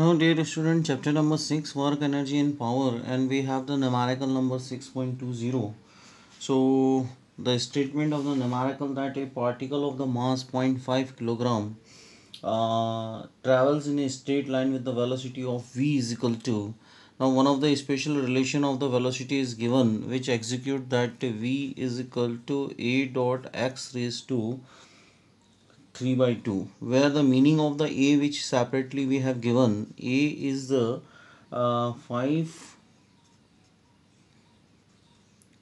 Now dear student chapter number 6 work energy and power and we have the numerical number 6.20 so the statement of the numerical that a particle of the mass 0.5 kilogram uh, travels in a straight line with the velocity of v is equal to now one of the special relation of the velocity is given which execute that v is equal to a dot x raised to 3 by 2 where the meaning of the a which separately we have given a is the uh, 5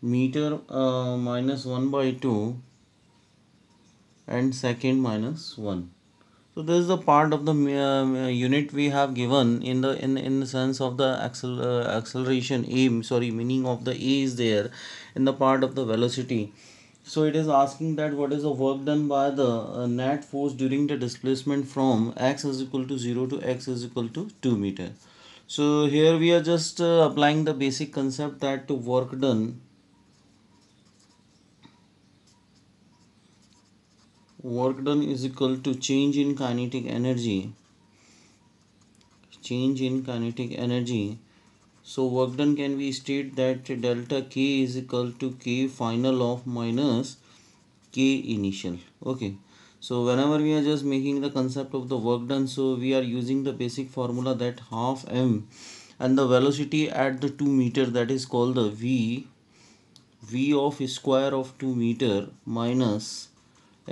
meter uh, minus 1 by 2 and second minus 1 so this is the part of the uh, unit we have given in the in in the sense of the accel, uh, acceleration aim sorry meaning of the a is there in the part of the velocity so it is asking that what is the work done by the uh, net force during the displacement from x is equal to 0 to x is equal to 2 meter so here we are just uh, applying the basic concept that work done work done is equal to change in kinetic energy change in kinetic energy so work done can be state that delta K is equal to K final of minus K initial. Okay. So whenever we are just making the concept of the work done, so we are using the basic formula that half m and the velocity at the 2 meter that is called the V, V of square of 2 meter minus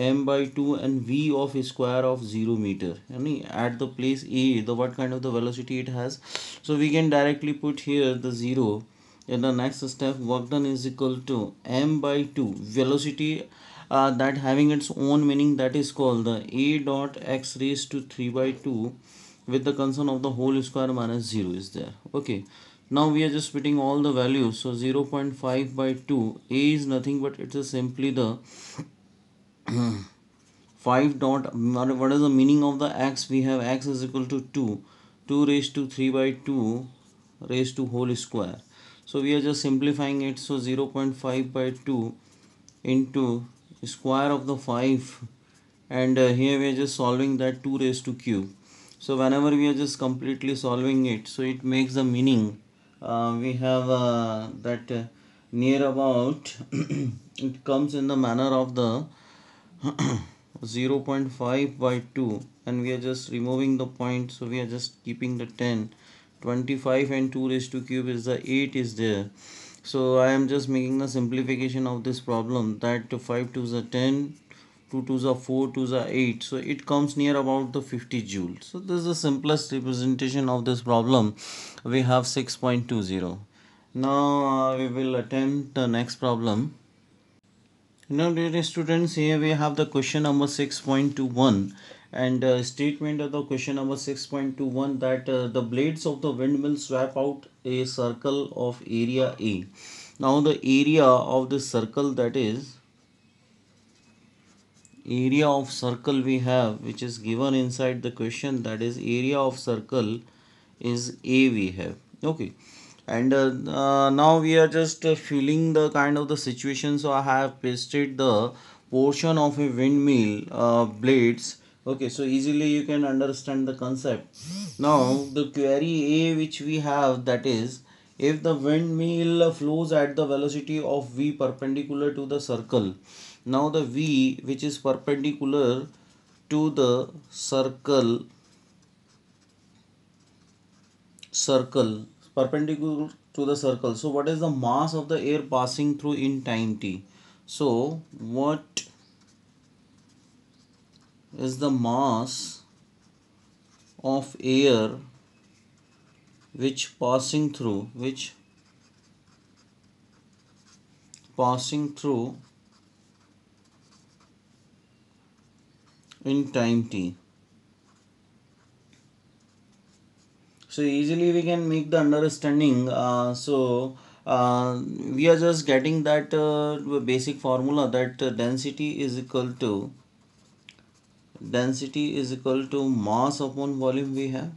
m by 2 and v of square of 0 meter and at the place a the what kind of the velocity it has so we can directly put here the 0 in the next step work done is equal to m by 2 velocity uh, that having its own meaning that is called the a dot x raised to 3 by 2 with the concern of the whole square minus 0 is there okay now we are just putting all the values so 0 0.5 by 2 a is nothing but it is simply the Hmm. 5 dot what is the meaning of the x we have x is equal to 2 2 raised to 3 by 2 raised to whole square so we are just simplifying it so 0 0.5 by 2 into square of the 5 and uh, here we are just solving that 2 raised to cube so whenever we are just completely solving it so it makes the meaning uh, we have uh, that uh, near about it comes in the manner of the 0.5 by 2 and we are just removing the point so we are just keeping the 10 25 and 2 raised to cube is the 8 is there so I am just making the simplification of this problem that 5 2s are 10 2 2s are 4 2s are 8 so it comes near about the 50 joules. so this is the simplest representation of this problem we have 6.20 now uh, we will attempt the next problem now dear students here we have the question number 6.21 and uh, statement of the question number 6.21 that uh, the blades of the windmill swap out a circle of area A. Now the area of the circle that is area of circle we have which is given inside the question that is area of circle is A we have. Okay and uh, uh, now we are just uh, filling the kind of the situation so I have pasted the portion of a windmill blades okay so easily you can understand the concept now the query a which we have that is if the windmill flows at the velocity of v perpendicular to the circle now the v which is perpendicular to the circle circle perpendicular to the circle so what is the mass of the air passing through in time t so what is the mass of air which passing through which passing through in time t so easily we can make the understanding uh, so uh, we are just getting that uh, basic formula that density is equal to density is equal to mass upon volume we have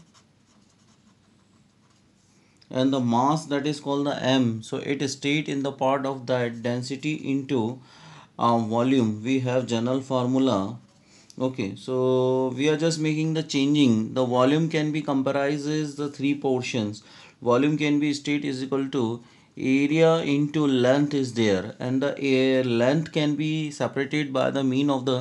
and the mass that is called the m so it is state in the part of that density into uh, volume we have general formula okay so we are just making the changing the volume can be comprises the three portions volume can be state is equal to area into length is there and the air length can be separated by the mean of the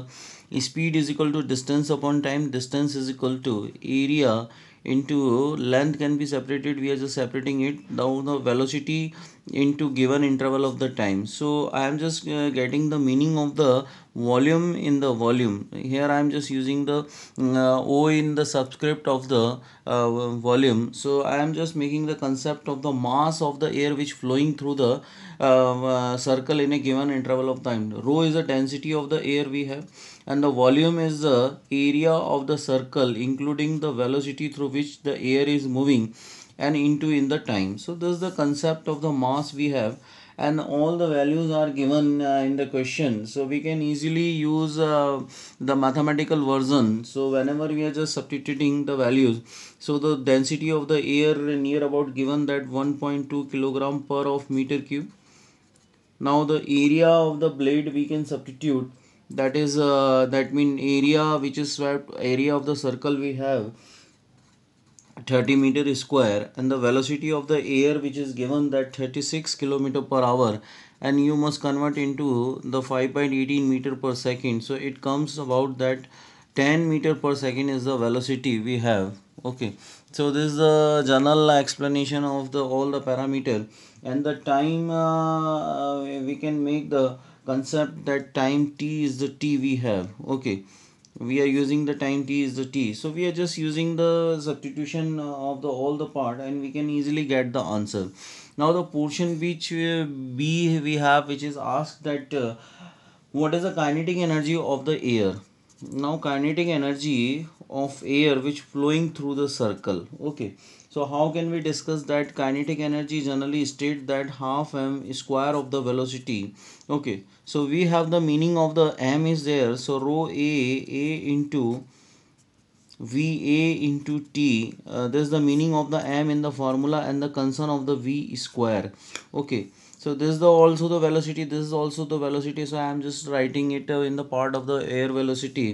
speed is equal to distance upon time distance is equal to area into length can be separated we are just separating it down the velocity into given interval of the time so i am just uh, getting the meaning of the volume in the volume here i am just using the uh, o in the subscript of the uh, volume so i am just making the concept of the mass of the air which flowing through the uh, uh, circle in a given interval of time rho is the density of the air we have and the volume is the area of the circle including the velocity through which the air is moving and into in the time. So this is the concept of the mass we have and all the values are given uh, in the question so we can easily use uh, the mathematical version so whenever we are just substituting the values so the density of the air near about given that 1.2 kilogram per of meter cube now the area of the blade we can substitute that is uh, that mean area which is swept area of the circle we have 30 meter square and the velocity of the air which is given that 36 kilometer per hour and you must convert into the 5.18 meter per second so it comes about that 10 meter per second is the velocity we have okay so this is the general explanation of the all the parameter and the time uh, we can make the concept that time t is the t we have okay we are using the time t is the t so we are just using the substitution uh, of the all the part and we can easily get the answer now the portion which b we have which is asked that uh, what is the kinetic energy of the air now kinetic energy of air which flowing through the circle okay so how can we discuss that kinetic energy generally state that half m square of the velocity. Okay, so we have the meaning of the m is there. So rho a, a into va into t uh, this is the meaning of the m in the formula and the concern of the v square okay so this is the also the velocity this is also the velocity so i am just writing it uh, in the part of the air velocity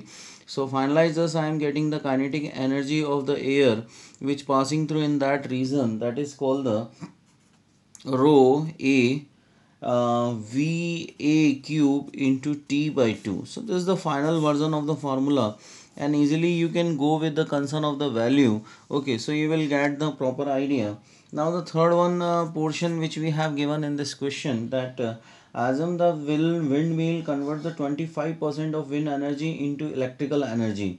so finalizers, I am getting the kinetic energy of the air which passing through in that region that is called the rho A uh, VA cube into T by 2. So this is the final version of the formula and easily you can go with the concern of the value. Okay so you will get the proper idea. Now the third one uh, portion which we have given in this question that uh, Assume the wind windmill convert the 25% of wind energy into electrical energy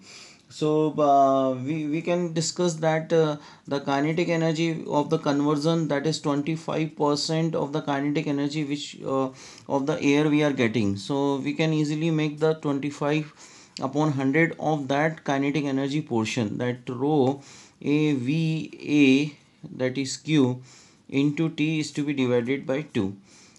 so uh, we, we can discuss that uh, the kinetic energy of the conversion that is 25% of the kinetic energy which uh, of the air we are getting so we can easily make the 25 upon 100 of that kinetic energy portion that rho a v a that is q into t is to be divided by 2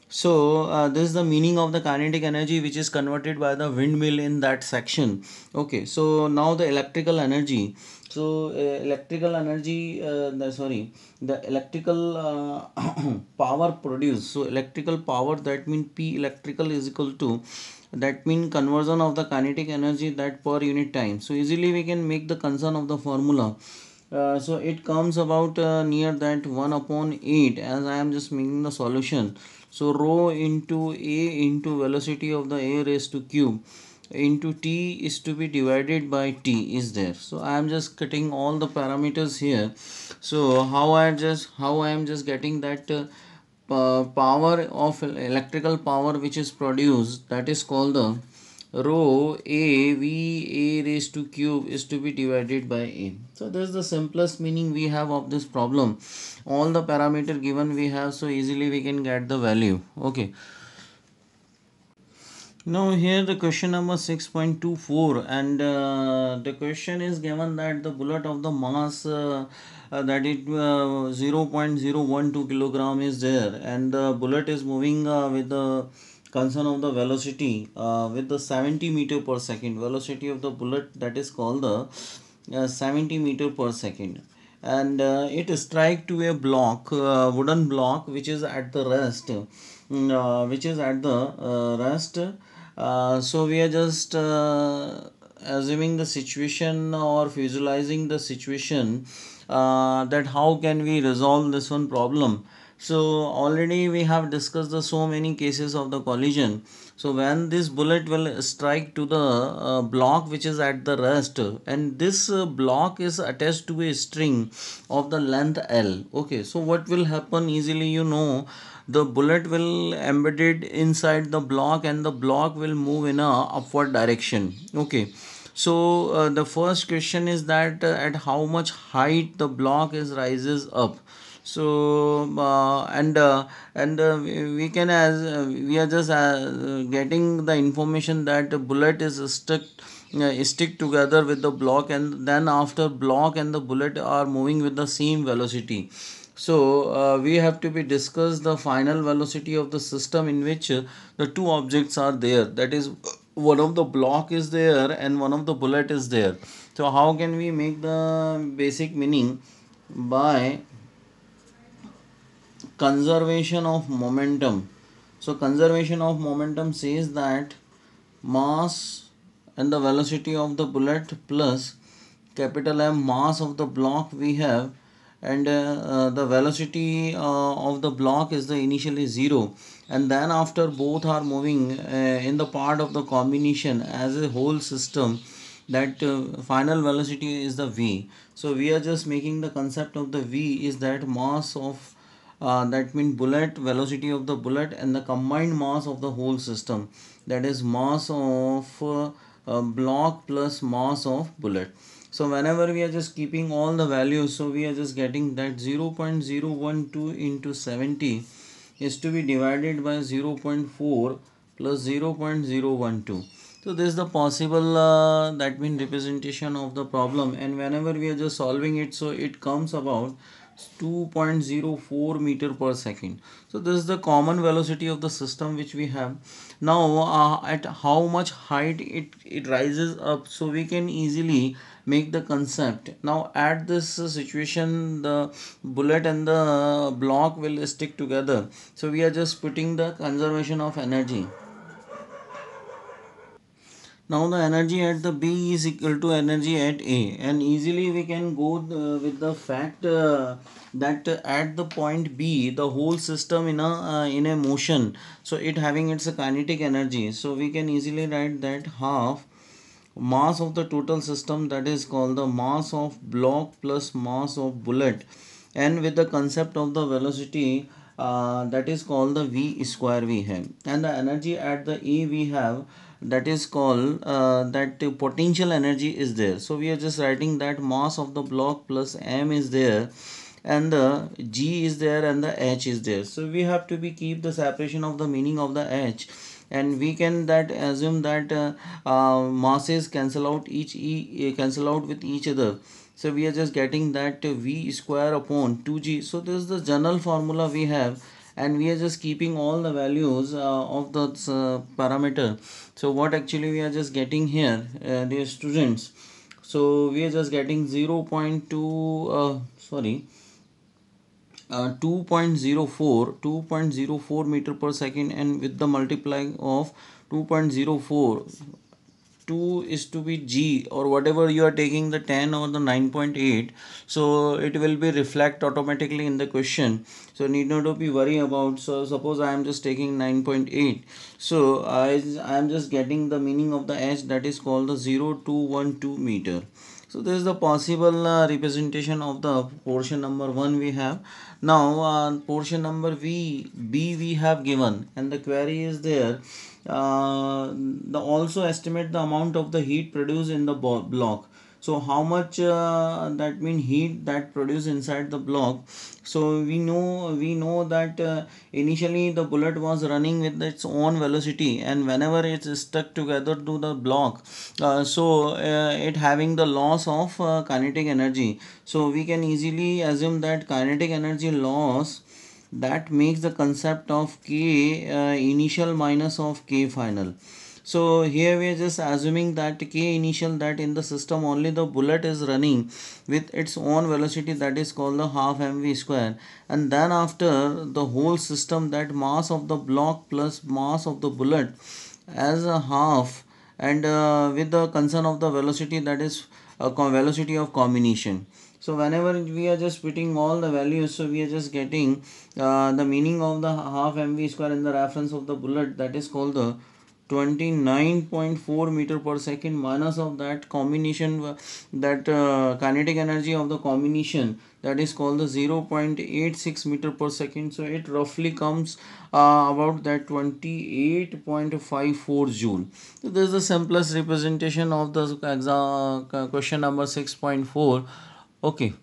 so uh, this is the meaning of the kinetic energy which is converted by the windmill in that section okay so now the electrical energy so uh, electrical energy uh, the, sorry the electrical uh, power produced so electrical power that mean p electrical is equal to that mean conversion of the kinetic energy that per unit time so easily we can make the concern of the formula uh, so it comes about uh, near that 1 upon 8 as I am just making the solution. So rho into A into velocity of the air is to cube into T is to be divided by T is there. So I am just cutting all the parameters here. So how I just how I am just getting that uh, power of electrical power which is produced that is called the rho a v a raised to cube is to be divided by a so this is the simplest meaning we have of this problem all the parameter given we have so easily we can get the value okay now here the question number 6.24 and uh, the question is given that the bullet of the mass uh, uh, that it uh, 0.012 kilogram is there and the bullet is moving uh, with the concern of the velocity uh, with the 70 meter per second velocity of the bullet that is called the uh, 70 meter per second and uh, it strike to a block uh, wooden block which is at the rest mm, uh, which is at the uh, rest uh, so we are just uh, assuming the situation or visualizing the situation uh, that how can we resolve this one problem so already we have discussed the so many cases of the collision so when this bullet will strike to the uh, block which is at the rest and this uh, block is attached to a string of the length L. Okay, so what will happen easily you know the bullet will embedded inside the block and the block will move in a upward direction. Okay. So uh, the first question is that uh, at how much height the block is rises up so uh, and uh, and uh, we can as we are just getting the information that bullet is stuck stick together with the block and then after block and the bullet are moving with the same velocity so uh, we have to be discuss the final velocity of the system in which the two objects are there that is one of the block is there and one of the bullet is there so how can we make the basic meaning by conservation of momentum so conservation of momentum says that mass and the velocity of the bullet plus capital M mass of the block we have and uh, uh, the velocity uh, of the block is the initially zero and then after both are moving uh, in the part of the combination as a whole system that uh, final velocity is the v so we are just making the concept of the v is that mass of uh, that mean bullet velocity of the bullet and the combined mass of the whole system that is mass of uh, uh, block plus mass of bullet so whenever we are just keeping all the values so we are just getting that 0 0.012 into 70 is to be divided by 0 0.4 plus 0 0.012 so this is the possible uh, that mean representation of the problem and whenever we are just solving it so it comes about 2.04 meter per second so this is the common velocity of the system which we have now uh, at how much height it it rises up so we can easily make the concept now at this uh, situation the bullet and the block will stick together so we are just putting the conservation of energy now the energy at the B is equal to energy at A and easily we can go uh, with the fact uh, that at the point B the whole system in a uh, in a motion so it having its kinetic energy so we can easily write that half mass of the total system that is called the mass of block plus mass of bullet and with the concept of the velocity uh, that is called the V square we have and the energy at the A we have that is called uh, that potential energy is there so we are just writing that mass of the block plus m is there and the g is there and the h is there so we have to be keep the separation of the meaning of the h and we can that assume that uh, uh, masses cancel out each e uh, cancel out with each other so we are just getting that v square upon 2g so this is the general formula we have and we are just keeping all the values uh, of those uh, parameter so what actually we are just getting here uh, dear students so we are just getting 0 0.2 sorry uh, 2.04 2.04 meter per second and with the multiplying of 2.04 2 is to be g or whatever you are taking the 10 or the 9.8 so it will be reflect automatically in the question so need not to be worry about so suppose i am just taking 9.8 so i i am just getting the meaning of the h that is called the 0212 meter so this is the possible uh, representation of the portion number 1 we have now uh, portion number v b we have given and the query is there uh, the also estimate the amount of the heat produced in the block so how much uh, that mean heat that produce inside the block so we know we know that uh, initially the bullet was running with its own velocity and whenever it's stuck together to the block uh, so uh, it having the loss of uh, kinetic energy so we can easily assume that kinetic energy loss that makes the concept of k uh, initial minus of k final so here we are just assuming that k initial that in the system only the bullet is running with its own velocity that is called the half mv square and then after the whole system that mass of the block plus mass of the bullet as a half and uh, with the concern of the velocity that is a uh, velocity of combination so whenever we are just putting all the values so we are just getting uh, the meaning of the half mv square in the reference of the bullet that is called the 29.4 meter per second minus of that combination uh, that uh, kinetic energy of the combination that is called the 0.86 meter per second so it roughly comes uh, about that 28.54 joule so this is the simplest representation of the uh, question number 6.4 okay